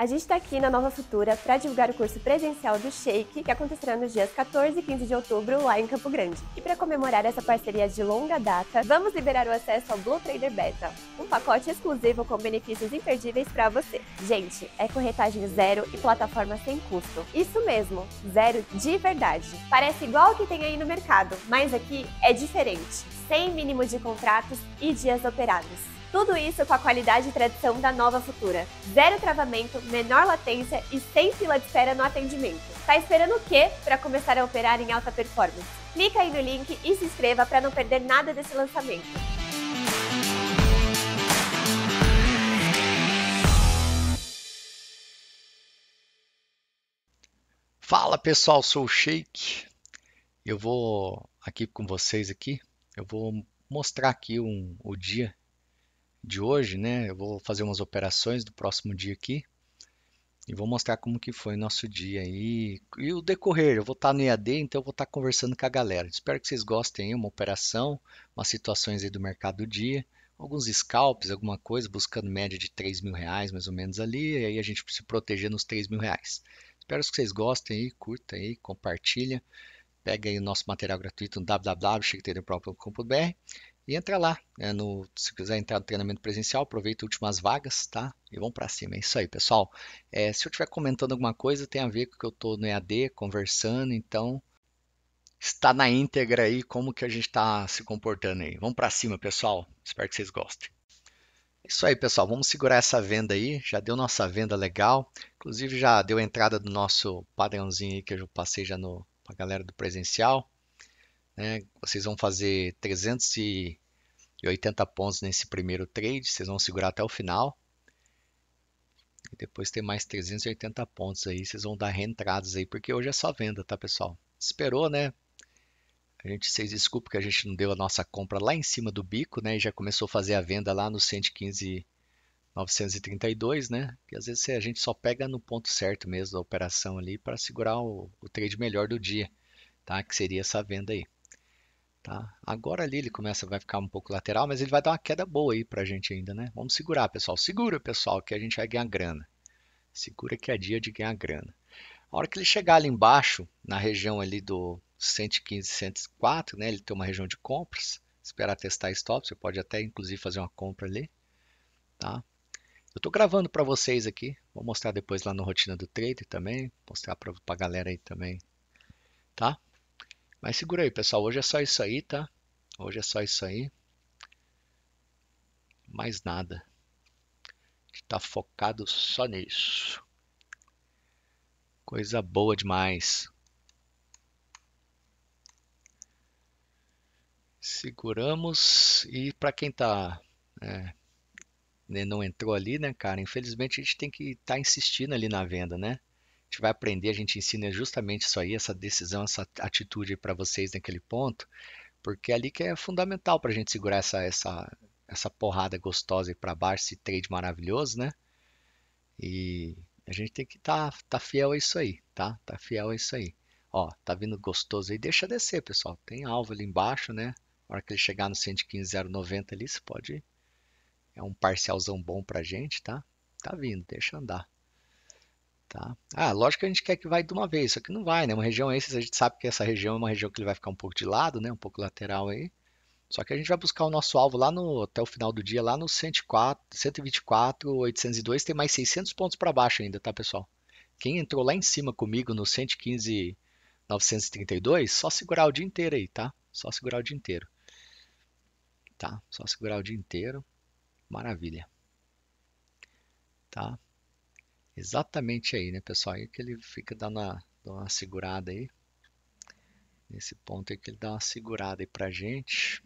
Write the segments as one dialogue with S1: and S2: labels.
S1: A gente está aqui na Nova Futura para divulgar o curso presencial do Shake, que acontecerá nos dias 14 e 15 de outubro, lá em Campo Grande. E para comemorar essa parceria de longa data, vamos liberar o acesso ao Blue Trader Beta, um pacote exclusivo com benefícios imperdíveis para você. Gente, é corretagem zero e plataforma sem custo. Isso mesmo, zero de verdade. Parece igual o que tem aí no mercado, mas aqui é diferente. Sem mínimo de contratos e dias operados. Tudo isso com a qualidade e tradição da Nova Futura. Zero travamento, menor latência e sem fila de espera no atendimento. Tá esperando o quê para começar a operar em alta performance? Clica aí no link e se inscreva para não perder nada desse lançamento. Fala pessoal, sou o Sheik. Eu vou aqui com vocês aqui. Eu vou mostrar aqui um, o dia de hoje, né? Eu vou fazer umas operações do próximo dia aqui e vou mostrar como que foi nosso dia aí e o decorrer. Eu vou estar tá no EAD, então eu vou estar tá conversando com a galera. Espero que vocês gostem aí, uma operação, umas situações aí do mercado do dia, alguns scalps, alguma coisa, buscando média de 3 mil reais mais ou menos ali, e aí a gente se proteger nos 3 mil reais. Espero que vocês gostem aí, curta aí, compartilha. Pega aí o nosso material gratuito no www.chiqueteirapro.com.br e entra lá, né, no, se quiser entrar no treinamento presencial, aproveita últimas vagas, tá? E vamos para cima, é isso aí, pessoal. É, se eu estiver comentando alguma coisa, tem a ver com o que eu estou no EAD, conversando, então está na íntegra aí como que a gente está se comportando aí. Vamos para cima, pessoal. Espero que vocês gostem. É isso aí, pessoal. Vamos segurar essa venda aí. Já deu nossa venda legal. Inclusive, já deu a entrada do nosso padrãozinho aí que eu passei já no, para a galera do presencial. Né? Vocês vão fazer 380 pontos nesse primeiro trade, vocês vão segurar até o final. E depois tem mais 380 pontos aí, vocês vão dar reentradas aí, porque hoje é só venda, tá pessoal? Esperou, né? A gente, se desculpa que a gente não deu a nossa compra lá em cima do bico, né? E já começou a fazer a venda lá no 115,932, né? Que às vezes a gente só pega no ponto certo mesmo da operação ali para segurar o, o trade melhor do dia, tá? Que seria essa venda aí. Tá? Agora ali ele começa, vai ficar um pouco lateral, mas ele vai dar uma queda boa aí para a gente ainda, né? Vamos segurar, pessoal. Segura, pessoal, que a gente vai ganhar grana. Segura que é dia de ganhar grana. A hora que ele chegar ali embaixo, na região ali do 115, 104, né? Ele tem uma região de compras. Esperar testar stop, você pode até inclusive fazer uma compra ali, tá? Eu estou gravando para vocês aqui, vou mostrar depois lá no rotina do trader também, mostrar para a galera aí também, tá? Mas segura aí, pessoal. Hoje é só isso aí, tá? Hoje é só isso aí. Mais nada. Tá focado só nisso. Coisa boa demais. Seguramos e para quem tá é, né, não entrou ali, né, cara? Infelizmente a gente tem que estar tá insistindo ali na venda, né? gente vai aprender, a gente ensina justamente isso aí, essa decisão, essa atitude para vocês naquele ponto, porque é ali que é fundamental para a gente segurar essa, essa, essa porrada gostosa para baixo, esse trade maravilhoso, né? E a gente tem que estar tá, tá fiel a isso aí, tá? Tá fiel a isso aí. Ó, tá vindo gostoso aí, deixa descer, pessoal. Tem alvo ali embaixo, né? Na hora que ele chegar no 115,090 ali, você pode. Ir. É um parcialzão bom pra gente, tá? Tá vindo, deixa andar. Tá? Ah, lógico que a gente quer que vai de uma vez, só que não vai, né? Uma região é esse, a gente sabe que essa região é uma região que ele vai ficar um pouco de lado, né? Um pouco lateral aí. Só que a gente vai buscar o nosso alvo lá no até o final do dia, lá no 104, 124, 802, tem mais 600 pontos para baixo ainda, tá, pessoal? Quem entrou lá em cima comigo no 115, 932, só segurar o dia inteiro aí, tá? Só segurar o dia inteiro. Tá? Só segurar o dia inteiro. Maravilha. Tá? exatamente aí, né, pessoal? Aí que ele fica dando uma, uma segurada aí. Nesse ponto aí que ele dá uma segurada aí pra gente,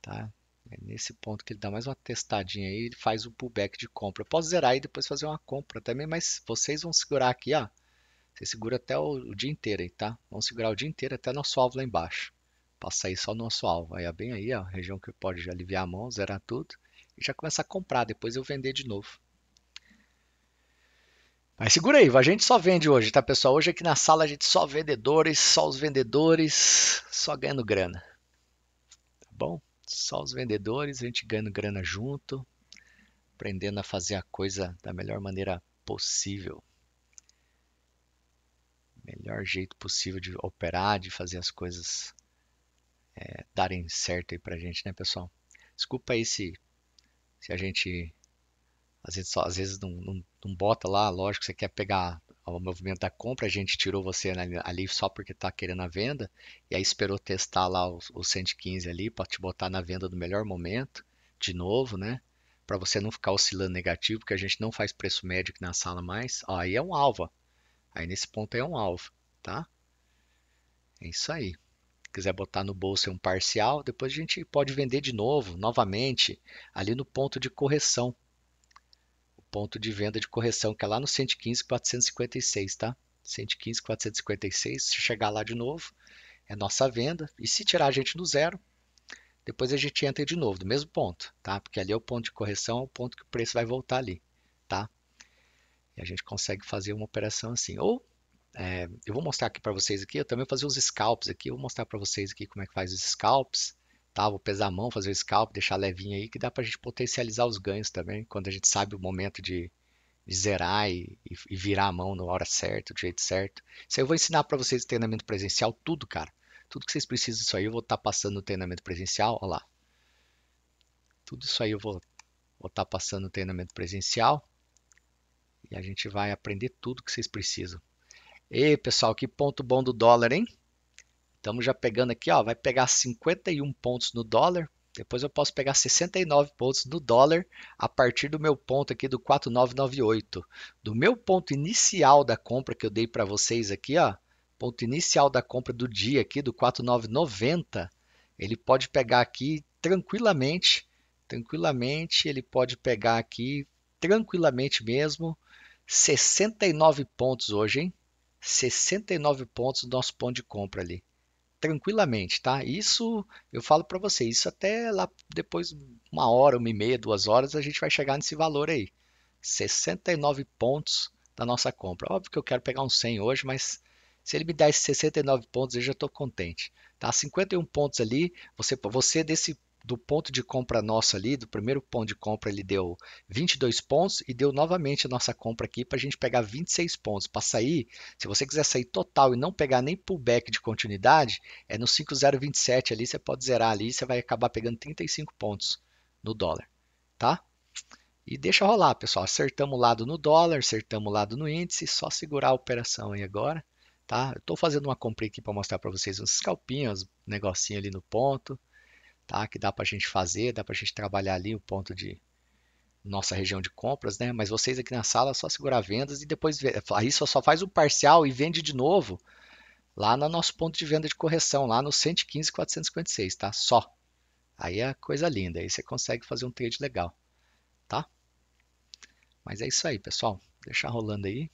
S1: tá? É nesse ponto que ele dá mais uma testadinha aí, ele faz o um pullback de compra. Eu posso zerar e depois fazer uma compra também, mas vocês vão segurar aqui, ó. Você segura até o, o dia inteiro aí, tá? Vamos segurar o dia inteiro até nosso alvo lá embaixo. Passa aí só nosso alvo. Aí é bem aí, ó, região que pode aliviar a mão, zerar tudo. E já começar a comprar, depois eu vender de novo. Mas segura aí, a gente só vende hoje, tá pessoal? Hoje aqui na sala a gente só vendedores, só os vendedores, só ganhando grana. Tá bom? Só os vendedores, a gente ganhando grana junto, aprendendo a fazer a coisa da melhor maneira possível. Melhor jeito possível de operar, de fazer as coisas é, darem certo aí pra gente, né, pessoal? Desculpa aí se, se a gente às vezes, só, às vezes não, não, não bota lá, lógico, você quer pegar o movimento da compra, a gente tirou você ali só porque está querendo a venda, e aí esperou testar lá os, os 115 ali para te botar na venda do melhor momento, de novo, né? Para você não ficar oscilando negativo, porque a gente não faz preço médio aqui na sala mais. Ó, aí é um alvo. Aí nesse ponto aí é um alvo, tá? É isso aí. Se quiser botar no bolso é um parcial, depois a gente pode vender de novo, novamente, ali no ponto de correção ponto de venda de correção, que é lá no 115,456, tá? 115,456, se chegar lá de novo, é nossa venda. E se tirar a gente do zero, depois a gente entra de novo, do mesmo ponto, tá? Porque ali é o ponto de correção, é o ponto que o preço vai voltar ali, tá? E a gente consegue fazer uma operação assim. Ou, é, eu vou mostrar aqui para vocês aqui, eu também vou fazer os scalps aqui, eu vou mostrar para vocês aqui como é que faz os scalps tá? Vou pesar a mão, fazer o scalp, deixar levinho aí, que dá para a gente potencializar os ganhos também, quando a gente sabe o momento de, de zerar e, e, virar a mão na hora certa, do jeito certo. Isso aí eu vou ensinar para vocês o treinamento presencial, tudo, cara. Tudo que vocês precisam disso aí eu vou estar tá passando no treinamento presencial, olha lá. Tudo isso aí eu vou estar tá passando no treinamento presencial. E a gente vai aprender tudo que vocês precisam. E pessoal, que ponto bom do dólar, hein? Estamos já pegando aqui, ó, vai pegar 51 pontos no dólar. Depois eu posso pegar 69 pontos no dólar a partir do meu ponto aqui do 4998. Do meu ponto inicial da compra que eu dei para vocês aqui, ó, ponto inicial da compra do dia aqui do 4990, ele pode pegar aqui tranquilamente, tranquilamente, ele pode pegar aqui tranquilamente mesmo 69 pontos hoje, hein? 69 pontos do nosso ponto de compra ali tranquilamente, tá? Isso eu falo para você, isso até lá depois uma hora, uma e meia, duas horas, a gente vai chegar nesse valor aí, 69 pontos da nossa compra. Óbvio que eu quero pegar um 100 hoje, mas se ele me der esses 69 pontos, eu já estou contente. Tá? 51 pontos ali, você, você desse do ponto de compra nosso ali, do primeiro ponto de compra, ele deu 22 pontos e deu novamente a nossa compra aqui para a gente pegar 26 pontos. Para sair, se você quiser sair total e não pegar nem pullback de continuidade, é no 5027 ali, você pode zerar ali, você vai acabar pegando 35 pontos no dólar, tá? E deixa rolar, pessoal. Acertamos o lado no dólar, acertamos o lado no índice, só segurar a operação aí agora, tá? Eu estou fazendo uma compra aqui para mostrar para vocês uns scalpinhos, uns negocinho ali no ponto tá? que dá para a gente fazer, dá para a gente trabalhar ali o ponto de nossa região de compras, né? mas vocês aqui na sala só segurar vendas e depois aí só, só faz o parcial e vende de novo lá no nosso ponto de venda de correção, lá no 115.456, tá? Só. Aí é coisa linda, aí você consegue fazer um trade legal, tá? Mas é isso aí, pessoal. Deixar rolando aí.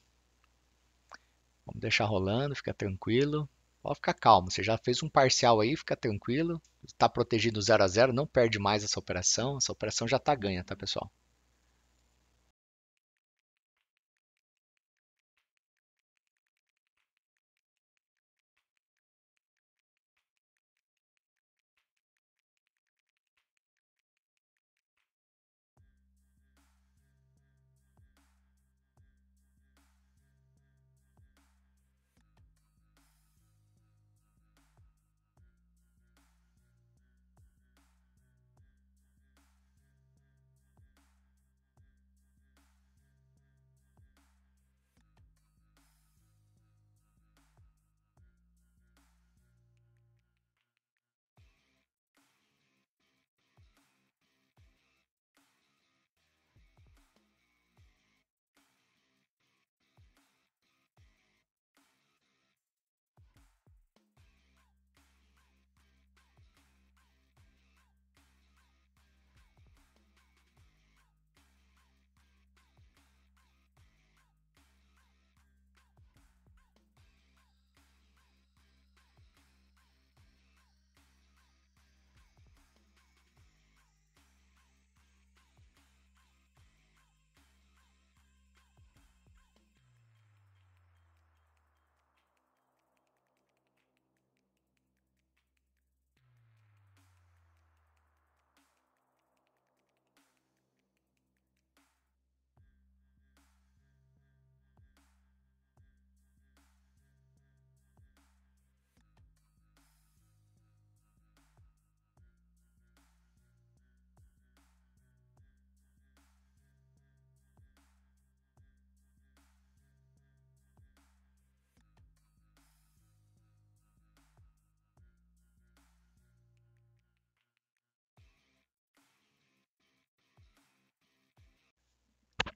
S1: Vamos deixar rolando, fica tranquilo. Pode ficar calmo, você já fez um parcial aí, fica tranquilo, está protegido 0 a 0, não perde mais essa operação, essa operação já está ganha, tá pessoal?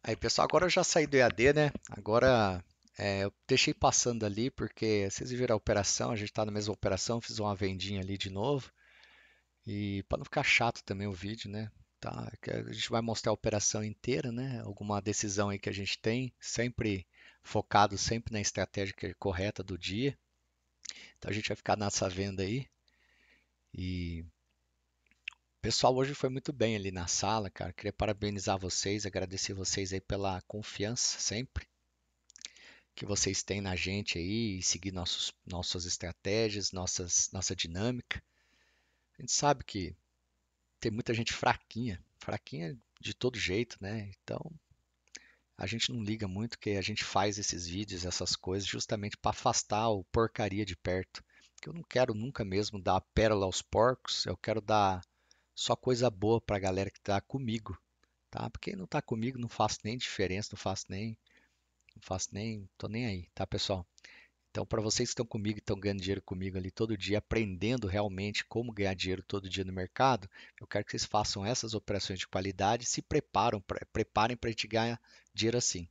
S1: Aí, pessoal, agora eu já saí do EAD, né? Agora é, eu deixei passando ali, porque vocês viram a operação, a gente está na mesma operação, fiz uma vendinha ali de novo. E para não ficar chato também o vídeo, né? Tá, a gente vai mostrar a operação inteira, né? Alguma decisão aí que a gente tem, sempre focado sempre na estratégia é correta do dia. Então a gente vai ficar nessa venda aí. E pessoal hoje foi muito bem ali na sala, cara. Queria parabenizar vocês, agradecer vocês aí pela confiança sempre que vocês têm na gente aí e seguir nossos, nossas estratégias, nossas, nossa dinâmica. A gente sabe que tem muita gente fraquinha, fraquinha de todo jeito, né? Então a gente não liga muito que a gente faz esses vídeos, essas coisas, justamente para afastar o porcaria de perto. Que eu não quero nunca mesmo dar pérola aos porcos, eu quero dar só coisa boa para a galera que está comigo, tá? Porque quem não está comigo não faço nem diferença, não faço nem, não faço nem, tô nem aí, tá, pessoal? Então, para vocês que estão comigo, estão ganhando dinheiro comigo ali todo dia, aprendendo realmente como ganhar dinheiro todo dia no mercado, eu quero que vocês façam essas operações de qualidade, se preparam, preparem para a gente ganhar dinheiro assim.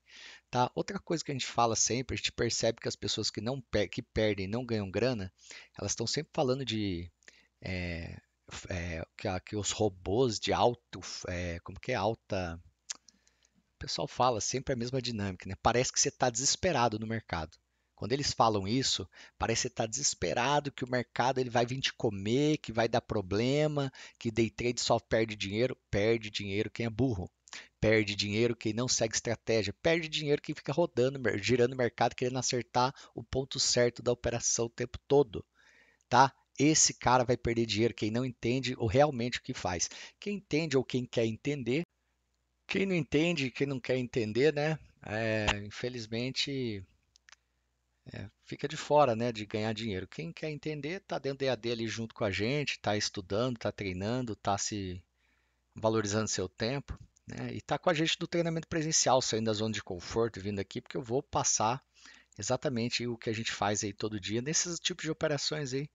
S1: Tá? Outra coisa que a gente fala sempre, a gente percebe que as pessoas que não que perdem, não ganham grana, elas estão sempre falando de é, é, que, que, os robôs de alto, é, como que é alta, o pessoal fala sempre a mesma dinâmica, né? Parece que você está desesperado no mercado. Quando eles falam isso, parece que está desesperado que o mercado ele vai vir te comer, que vai dar problema, que day trade só perde dinheiro, perde dinheiro quem é burro. Perde dinheiro quem não segue estratégia, perde dinheiro quem fica rodando, girando o mercado querendo acertar o ponto certo da operação o tempo todo, tá? esse cara vai perder dinheiro. Quem não entende ou realmente o que faz. Quem entende ou quem quer entender. Quem não entende, quem não quer entender, né? É, infelizmente é, fica de fora né, de ganhar dinheiro. Quem quer entender está dentro do EAD ali junto com a gente, está estudando, está treinando, está se valorizando seu tempo. Né, e está com a gente do treinamento presencial, saindo da zona de conforto, vindo aqui, porque eu vou passar exatamente o que a gente faz aí todo dia nesses tipos de operações aí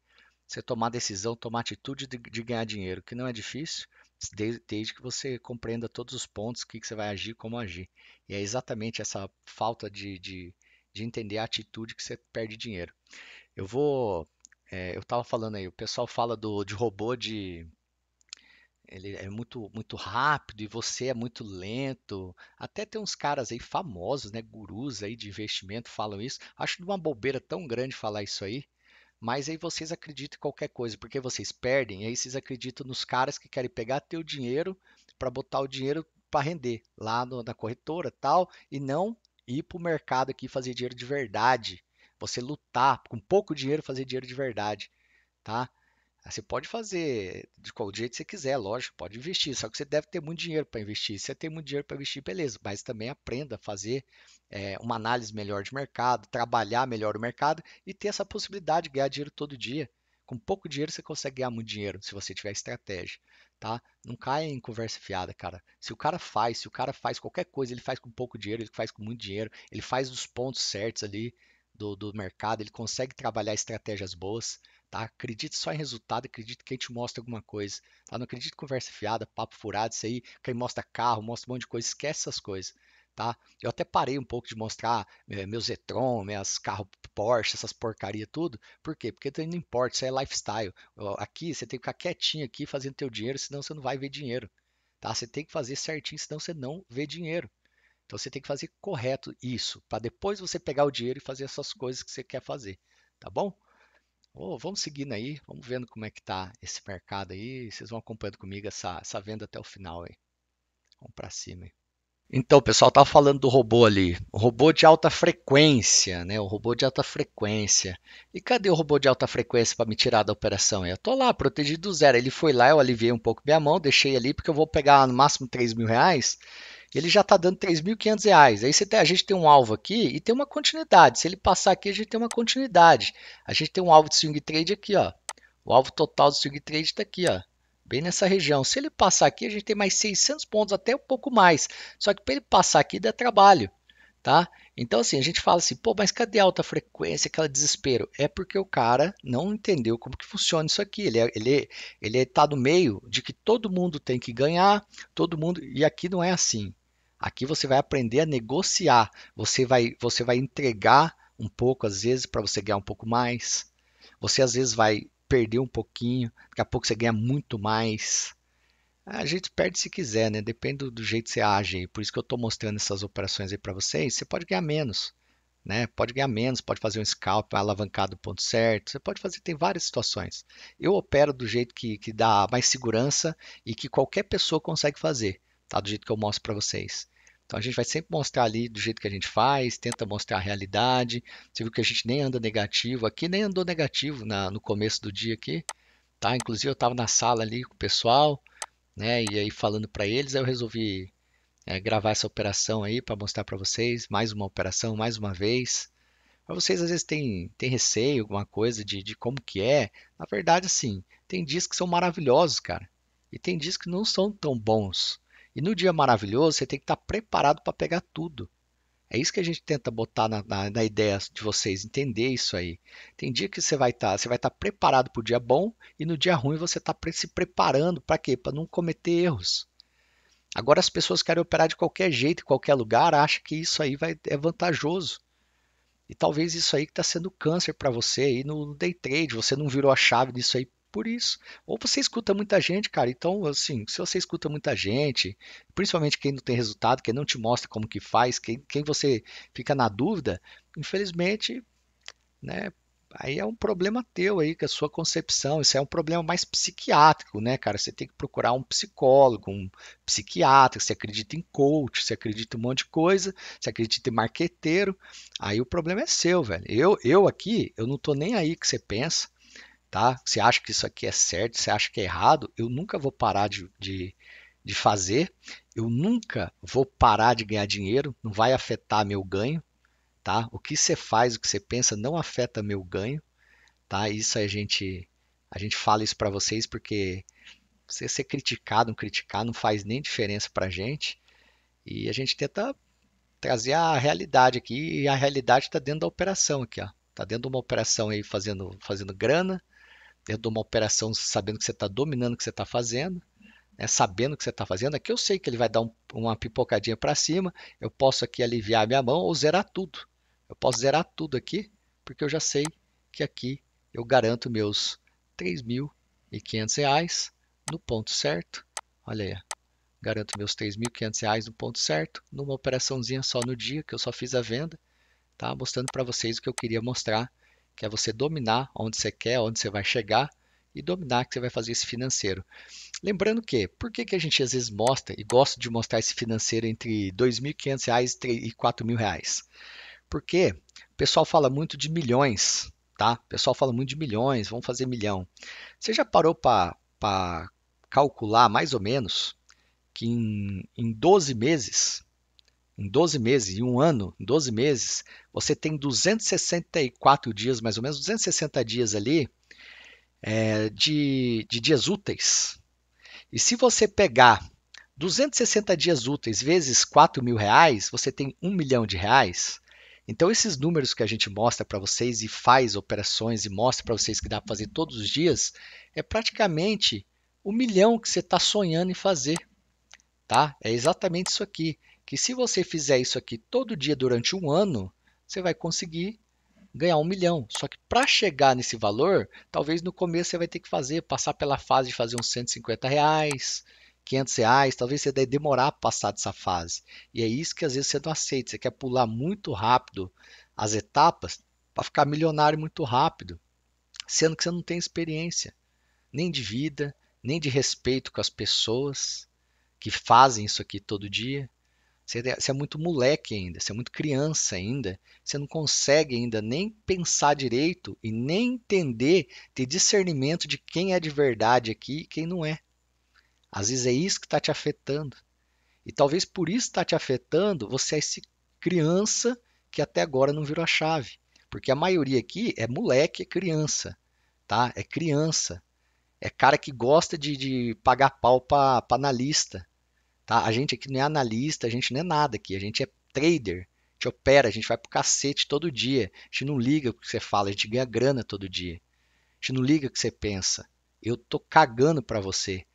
S1: você tomar decisão, tomar atitude de, de ganhar dinheiro, que não é difícil, desde, desde, que você compreenda todos os pontos, que, que você vai agir, como agir. E é exatamente essa falta de, de, de entender a atitude que você perde dinheiro. Eu vou. É, eu estava falando aí, o pessoal fala do, de robô de. Ele é muito, muito rápido e você é muito lento. Até tem uns caras aí famosos, né, gurus aí de investimento falam isso. Acho uma bobeira tão grande falar isso aí mas aí vocês acreditam em qualquer coisa, porque vocês perdem, e aí vocês acreditam nos caras que querem pegar teu dinheiro para botar o dinheiro para render lá no, na corretora tal, e não ir para o mercado aqui fazer dinheiro de verdade. Você lutar com pouco dinheiro fazer dinheiro de verdade, tá? Ah, você pode fazer de qual jeito você quiser, lógico, pode investir, só que você deve ter muito dinheiro para investir. Se você tem muito dinheiro para investir, beleza, mas também aprenda a fazer é, uma análise melhor de mercado, trabalhar melhor o mercado e ter essa possibilidade de ganhar dinheiro todo dia. Com pouco dinheiro você consegue ganhar muito dinheiro se você tiver estratégia, tá? Não caia em conversa fiada, cara. Se o cara faz, se o cara faz qualquer coisa, ele faz com pouco dinheiro, ele faz com muito dinheiro, ele faz os pontos certos ali do, do mercado, ele consegue trabalhar estratégias boas. Tá? Acredite só em resultado, acredite que a gente mostra alguma coisa. Tá? Não acredite em conversa fiada, papo furado, isso aí, quem mostra carro, mostra um monte de coisa, esquece essas coisas. Tá? Eu até parei um pouco de mostrar é, meus Zetron, meus carros Porsche, essas porcaria tudo. Por quê? Porque não importa, isso é lifestyle. Aqui você tem que ficar quietinho aqui fazendo teu dinheiro, senão você não vai ver dinheiro. Tá? Você tem que fazer certinho, senão você não vê dinheiro. Então você tem que fazer correto isso, para depois você pegar o dinheiro e fazer essas coisas que você quer fazer, tá bom? oh, vamos seguindo aí, vamos vendo como é que tá esse mercado aí. Vocês vão acompanhando comigo essa, essa venda até o final aí. Vamos para cima. Aí. Então, pessoal, estava falando do robô ali, o robô de alta frequência, né? O robô de alta frequência. E cadê o robô de alta frequência para me tirar da operação? Eu tô lá, protegido do zero. Ele foi lá, eu aliviei um pouco minha mão, deixei ali porque eu vou pegar no máximo 3 mil reais ele já está dando 3.500 reais. Aí tem, a gente tem um alvo aqui e tem uma continuidade. Se ele passar aqui, a gente tem uma continuidade. A gente tem um alvo de swing trade aqui, ó. O alvo total do swing trade está aqui, ó. Bem nessa região. Se ele passar aqui, a gente tem mais 600 pontos, até um pouco mais. Só que para ele passar aqui, dá trabalho, tá? Então, assim, a gente fala assim, pô, mas cadê a alta frequência, aquela desespero? É porque o cara não entendeu como que funciona isso aqui. Ele, é, ele, ele tá no meio de que todo mundo tem que ganhar, todo mundo... E aqui não é assim, Aqui você vai aprender a negociar. Você vai, você vai entregar um pouco às vezes para você ganhar um pouco mais. Você às vezes vai perder um pouquinho, daqui a pouco você ganha muito mais. A gente perde se quiser, né? Depende do, jeito que você age. Por isso que eu estou mostrando essas operações aí para vocês. Você pode ganhar menos, né? Pode ganhar menos, pode fazer um scalp alavancado do ponto certo. Você pode fazer, tem várias situações. Eu opero do jeito que, que dá mais segurança e que qualquer pessoa consegue fazer tá? Do jeito que eu mostro para vocês. Então a gente vai sempre mostrar ali do jeito que a gente faz, tenta mostrar a realidade. Você viu que a gente nem anda negativo aqui, nem andou negativo na, no começo do dia aqui, tá? Inclusive eu estava na sala ali com o pessoal, né? E aí falando para eles, aí eu resolvi é, gravar essa operação aí para mostrar para vocês mais uma operação, mais uma vez. Para vocês às vezes tem, tem receio, alguma coisa de, de como que é. Na verdade, assim, tem dias que são maravilhosos, cara. E tem dias que não são tão bons. E no dia maravilhoso, você tem que estar preparado para pegar tudo. É isso que a gente tenta botar na, na, na, ideia de vocês, entender isso aí. Tem dia que você vai estar, tá, você vai estar tá preparado para o dia bom e no dia ruim você está se preparando para quê? Para não cometer erros. Agora as pessoas querem operar de qualquer jeito, em qualquer lugar, acham que isso aí vai, é vantajoso. E talvez isso aí que está sendo câncer para você aí no day trade, você não virou a chave disso aí por isso. Ou você escuta muita gente, cara. Então, assim, se você escuta muita gente, principalmente quem não tem resultado, quem não te mostra como que faz, quem, quem você fica na dúvida, infelizmente, né? Aí é um problema teu aí, com a sua concepção. Isso é um problema mais psiquiátrico, né, cara? Você tem que procurar um psicólogo, um psiquiatra. Você acredita em coach, você acredita em um monte de coisa, você acredita em marqueteiro. Aí o problema é seu, velho. Eu, eu aqui, eu não tô nem aí que você pensa tá? Você acha que isso aqui é certo, você acha que é errado, eu nunca vou parar de, de, de fazer, eu nunca vou parar de ganhar dinheiro, não vai afetar meu ganho, tá? O que você faz, o que você pensa não afeta meu ganho, tá? Isso a gente a gente fala isso para vocês porque você ser criticado, não criticar não faz nem diferença para gente. E a gente tenta trazer a realidade aqui e a realidade está dentro da operação aqui, ó. Tá dentro de uma operação aí fazendo fazendo grana, dentro de uma operação sabendo que você está dominando o que você está fazendo, né, sabendo o que você está fazendo, aqui eu sei que ele vai dar um, uma pipocadinha para cima, eu posso aqui aliviar minha mão ou zerar tudo. Eu posso zerar tudo aqui, porque eu já sei que aqui eu garanto meus R$ 3.500 no ponto certo. Olha aí, garanto meus R$ 3.500 no ponto certo, numa operaçãozinha só no dia, que eu só fiz a venda, tá? mostrando para vocês o que eu queria mostrar que é você dominar onde você quer, onde você vai chegar e dominar que você vai fazer esse financeiro. Lembrando que, por que, que a gente às vezes mostra e gosta de mostrar esse financeiro entre R$ 2.500 e R$ 4.000? Porque o pessoal fala muito de milhões, tá? O pessoal fala muito de milhões, vamos fazer milhão. Você já parou para calcular mais ou menos que em, em 12 meses em 12 meses, e um ano, em 12 meses, você tem 264 dias, mais ou menos, 260 dias ali é, de, de dias úteis. E se você pegar 260 dias úteis vezes 4 mil reais, você tem 1 milhão de reais. Então, esses números que a gente mostra para vocês e faz operações e mostra para vocês que dá para fazer todos os dias, é praticamente o milhão que você está sonhando em fazer. Tá? É exatamente isso aqui que se você fizer isso aqui todo dia durante um ano, você vai conseguir ganhar um milhão. Só que para chegar nesse valor, talvez no começo você vai ter que fazer, passar pela fase de fazer uns 150 reais, 500 reais, talvez você deve demorar para passar dessa fase. E é isso que às vezes você não aceita, você quer pular muito rápido as etapas para ficar milionário muito rápido, sendo que você não tem experiência, nem de vida, nem de respeito com as pessoas que fazem isso aqui todo dia. Você é, você é muito moleque ainda, você é muito criança ainda, você não consegue ainda nem pensar direito e nem entender, ter discernimento de quem é de verdade aqui e quem não é. Às vezes é isso que está te afetando. E talvez por isso está te afetando, você é esse criança que até agora não virou a chave. Porque a maioria aqui é moleque, é criança, tá? É criança. É cara que gosta de, de pagar pau para analista. Tá? A gente aqui não é analista, a gente não é nada aqui, a gente é trader. A gente opera, a gente vai pro cacete todo dia. A gente não liga o que você fala, a gente ganha grana todo dia. A gente não liga o que você pensa. Eu tô cagando para você,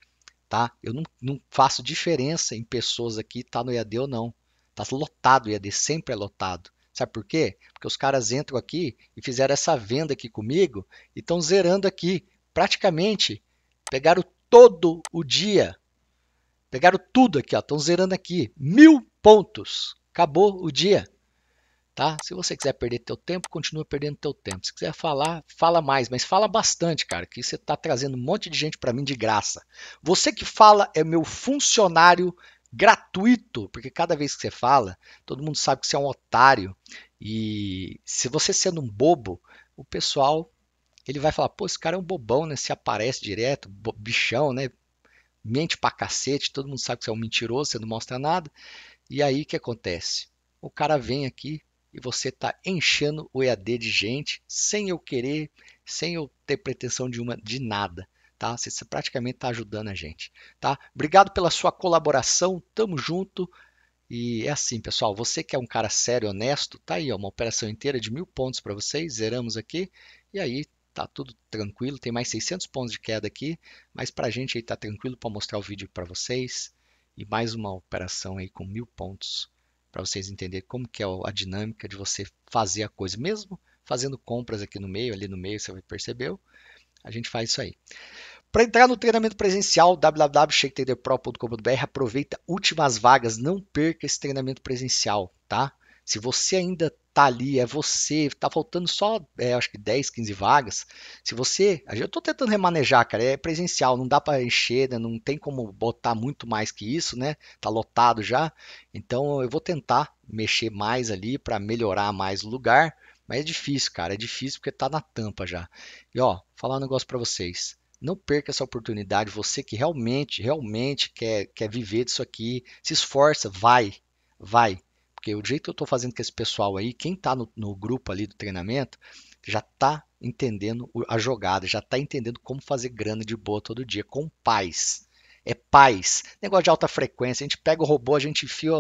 S1: tá? Eu não, não, faço diferença em pessoas aqui, tá no EAD ou não. Tá lotado o EAD, sempre é lotado. Sabe por quê? Porque os caras entram aqui e fizeram essa venda aqui comigo e estão zerando aqui. Praticamente pegaram todo o dia Pegaram tudo aqui, estão zerando aqui. Mil pontos. Acabou o dia. Tá? Se você quiser perder teu tempo, continua perdendo teu tempo. Se quiser falar, fala mais, mas fala bastante, cara, que você está trazendo um monte de gente para mim de graça. Você que fala é meu funcionário gratuito, porque cada vez que você fala, todo mundo sabe que você é um otário. E se você sendo um bobo, o pessoal ele vai falar, pô, esse cara é um bobão, né? Se aparece direto, bichão, né? mente pra cacete, todo mundo sabe que você é um mentiroso, você não mostra nada. E aí o que acontece? O cara vem aqui e você está enchendo o EAD de gente sem eu querer, sem eu ter pretensão de uma de nada. Tá? Você, você praticamente está ajudando a gente. Tá? Obrigado pela sua colaboração, tamo junto. E é assim, pessoal, você que é um cara sério, honesto, tá aí, ó, uma operação inteira de mil pontos para vocês, zeramos aqui, e aí tá tudo tranquilo, tem mais 600 pontos de queda aqui, mas para a gente aí tá tranquilo para mostrar o vídeo para vocês e mais uma operação aí com mil pontos para vocês entenderem como que é a dinâmica de você fazer a coisa, mesmo fazendo compras aqui no meio, ali no meio você percebeu, a gente faz isso aí. Para entrar no treinamento presencial, www.shaketraderpro.com.br, aproveita últimas vagas, não perca esse treinamento presencial, tá? Se você ainda tá ali, é você, tá faltando só, é, acho que 10, 15 vagas. Se você, eu tô tentando remanejar, cara, é presencial, não dá para encher, né? não tem como botar muito mais que isso, né? Tá lotado já. Então eu vou tentar mexer mais ali para melhorar mais o lugar, mas é difícil, cara, é difícil porque tá na tampa já. E ó, falar um negócio para vocês. Não perca essa oportunidade, você que realmente, realmente quer quer viver disso aqui, se esforça, vai, vai porque o jeito que eu estou fazendo com esse pessoal aí, quem está no, no, grupo ali do treinamento, já está entendendo a jogada, já está entendendo como fazer grana de boa todo dia, com paz. É paz. Negócio de alta frequência. A gente pega o robô, a gente enfia,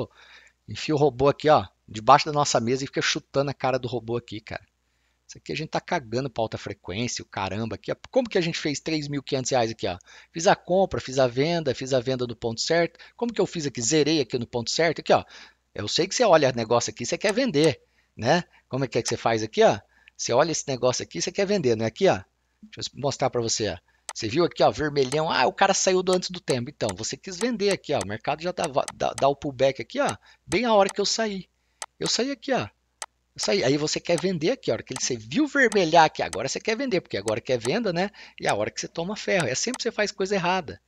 S1: enfia o robô aqui, ó, debaixo da nossa mesa e fica chutando a cara do robô aqui, cara. Isso aqui a gente tá cagando pra alta frequência, o caramba. Aqui, como que a gente fez 3.500 reais aqui? Ó? Fiz a compra, fiz a venda, fiz a venda no ponto certo. Como que eu fiz aqui? Zerei aqui no ponto certo. Aqui, ó. Eu sei que você olha negócio aqui, você quer vender, né? Como é que é que você faz aqui, ó? Você olha esse negócio aqui, você quer vender, não é aqui, ó? Deixa eu mostrar para você, ó. Você viu aqui, ó, vermelhão. Ah, o cara saiu do antes do tempo. Então, você quis vender aqui, ó. O mercado já dá, dá, dá o pullback aqui, ó. Bem a hora que eu saí. Eu saí aqui, ó. Eu Saí. Aí você quer vender aqui, ó, que você viu vermelhar aqui, agora você quer vender, porque agora quer venda, né? E é a hora que você toma ferro. É sempre que você faz coisa errada.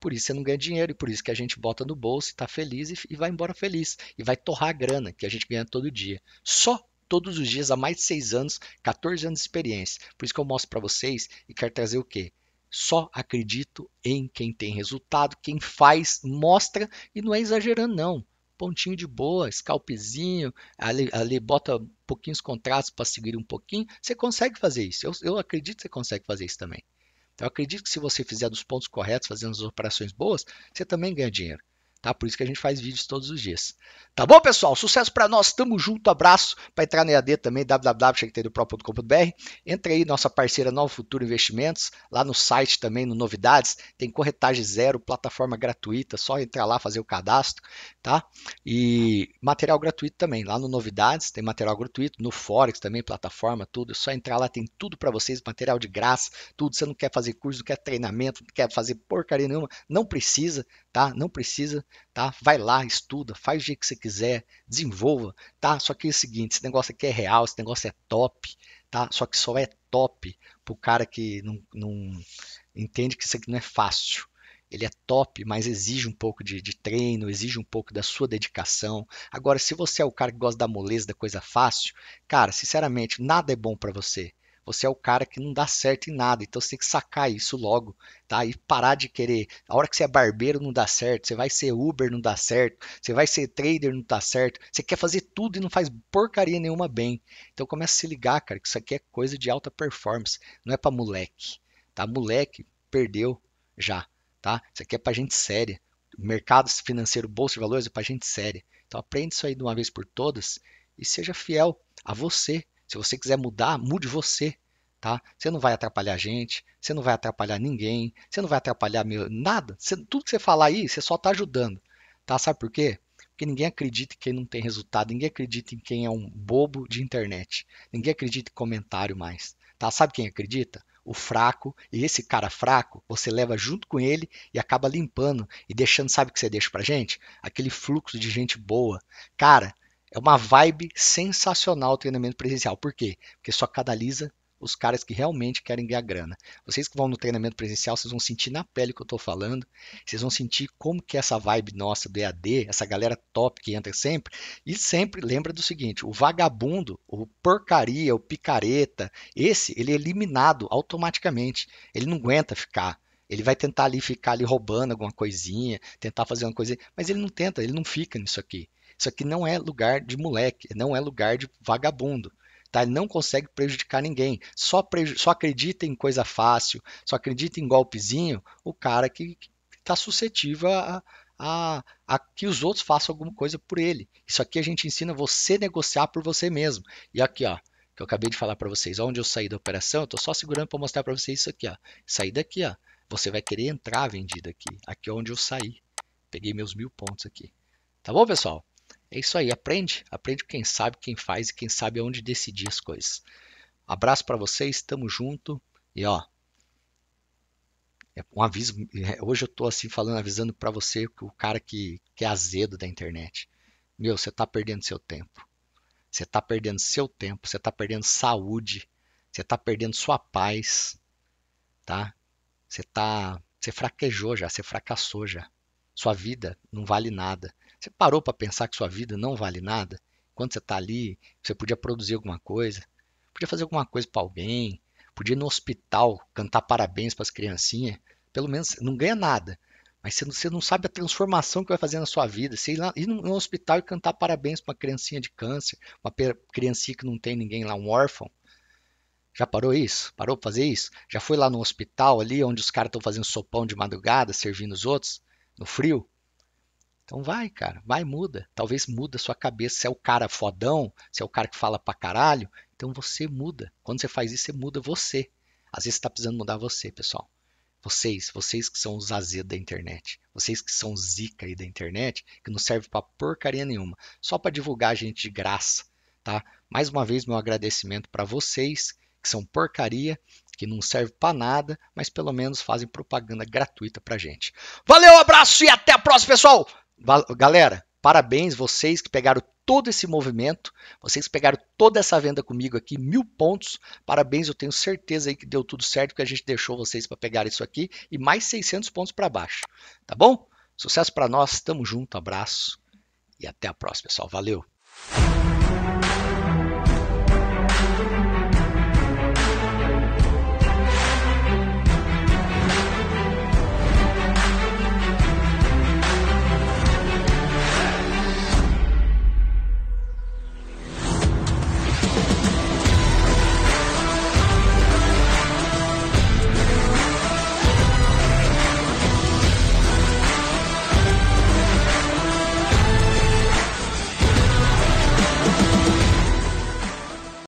S1: Por isso você não ganha dinheiro e por isso que a gente bota no bolso está feliz e, e vai embora feliz. E vai torrar a grana que a gente ganha todo dia. Só todos os dias há mais de seis anos, 14 anos de experiência. Por isso que eu mostro para vocês e quero trazer o quê? Só acredito em quem tem resultado, quem faz, mostra e não é exagerando não. Pontinho de boa, scalpzinho, ali, ali bota pouquinhos contratos para seguir um pouquinho. Você consegue fazer isso. Eu, eu acredito que você consegue fazer isso também. Eu acredito que se você fizer dos pontos corretos, fazendo as operações boas, você também ganha dinheiro tá? Por isso que a gente faz vídeos todos os dias. Tá bom, pessoal? Sucesso para nós, tamo junto, abraço. Para entrar no EAD também, www.chequeiteiropro.com.br. Entra aí, nossa parceira Novo Futuro Investimentos, lá no site também, no Novidades, tem corretagem zero, plataforma gratuita, só entrar lá, fazer o cadastro, tá? E material gratuito também, lá no Novidades, tem material gratuito, no Forex também, plataforma, tudo, é só entrar lá, tem tudo para vocês, material de graça, tudo. Você não quer fazer curso, não quer treinamento, não quer fazer porcaria nenhuma, não precisa, tá? Não precisa tá? Vai lá, estuda, faz o jeito que você quiser, desenvolva, tá? Só que é o seguinte, esse negócio aqui é real, esse negócio é top, tá? Só que só é top pro cara que não, não entende que isso aqui não é fácil. Ele é top, mas exige um pouco de, de treino, exige um pouco da sua dedicação. Agora, se você é o cara que gosta da moleza, da coisa fácil, cara, sinceramente, nada é bom para você você é o cara que não dá certo em nada. Então você tem que sacar isso logo, tá? E parar de querer. A hora que você é barbeiro não dá certo, você vai ser Uber não dá certo, você vai ser trader não dá tá certo. Você quer fazer tudo e não faz porcaria nenhuma bem. Então começa a se ligar, cara, que isso aqui é coisa de alta performance, não é para moleque, tá? Moleque perdeu já, tá? Isso aqui é para gente séria. Mercado financeiro, bolsa de valores é para gente séria. Então aprende isso aí de uma vez por todas e seja fiel a você. Se você quiser mudar, mude você. Tá? Você não vai atrapalhar a gente, você não vai atrapalhar ninguém, você não vai atrapalhar meu, nada. Você, tudo que você falar aí, você só está ajudando. Tá? Sabe por quê? Porque ninguém acredita em quem não tem resultado, ninguém acredita em quem é um bobo de internet, ninguém acredita em comentário mais. Tá? Sabe quem acredita? O fraco, e esse cara fraco, você leva junto com ele e acaba limpando e deixando, sabe o que você deixa pra gente? Aquele fluxo de gente boa. Cara, é uma vibe sensacional o treinamento presencial. Por quê? Porque só canaliza os caras que realmente querem ganhar grana. Vocês que vão no treinamento presencial, vocês vão sentir na pele o que eu estou falando, vocês vão sentir como que é essa vibe nossa do EAD, essa galera top que entra sempre, e sempre lembra do seguinte, o vagabundo, o porcaria, o picareta, esse, ele é eliminado automaticamente, ele não aguenta ficar, ele vai tentar ali ficar ali roubando alguma coisinha, tentar fazer uma coisa, mas ele não tenta, ele não fica nisso aqui. Isso aqui não é lugar de moleque, não é lugar de vagabundo. Tá? Ele não consegue prejudicar ninguém. Só, preju só acredita em coisa fácil, só acredita em golpezinho o cara que está suscetível a, a, a, que os outros façam alguma coisa por ele. Isso aqui a gente ensina você negociar por você mesmo. E aqui, ó, que eu acabei de falar para vocês, onde eu saí da operação, eu estou só segurando para mostrar para vocês isso aqui, ó. Saí daqui, ó. Você vai querer entrar vendido aqui. Aqui é onde eu saí. Peguei meus mil pontos aqui. Tá bom, pessoal? É isso aí, aprende, aprende quem sabe, quem faz e quem sabe aonde decidir as coisas. Abraço para vocês, tamo junto e ó, é um aviso, é, hoje eu tô assim falando, avisando para você que o cara que, que é azedo da internet. Meu, você tá perdendo seu tempo. Você tá perdendo seu tempo, você tá perdendo saúde, você tá perdendo sua paz, tá? Você tá, você fraquejou já, você fracassou já. Sua vida não vale nada. Você parou para pensar que sua vida não vale nada? Quando você está ali, você podia produzir alguma coisa, podia fazer alguma coisa para alguém, podia ir no hospital cantar parabéns para as criancinhas. Pelo menos não ganha nada, mas você não, você não sabe a transformação que vai fazer na sua vida. Você ir, lá, ir no hospital e cantar parabéns para uma criancinha de câncer, uma criancinha que não tem ninguém lá, um órfão. Já parou isso? Parou pra fazer isso? Já foi lá no hospital ali onde os caras estão fazendo sopão de madrugada, servindo os outros, no frio? Então vai, cara, vai, muda. Talvez muda a sua cabeça. Se é o cara fodão, se é o cara que fala pra caralho, então você muda. Quando você faz isso, você muda você. Às vezes você tá precisando mudar você, pessoal. Vocês, vocês que são os azedos da internet. Vocês que são zica aí da internet, que não serve pra porcaria nenhuma. Só para divulgar a gente de graça, tá? Mais uma vez, meu agradecimento para vocês, que são porcaria, que não serve para nada, mas pelo menos fazem propaganda gratuita pra gente. Valeu, abraço e até a próxima, pessoal! Galera, parabéns vocês que pegaram todo esse movimento, vocês que pegaram toda essa venda comigo aqui, mil pontos. Parabéns, eu tenho certeza aí que deu tudo certo, que a gente deixou vocês para pegar isso aqui e mais 600 pontos para baixo, tá bom? Sucesso para nós, tamo junto, abraço e até a próxima, pessoal. Valeu!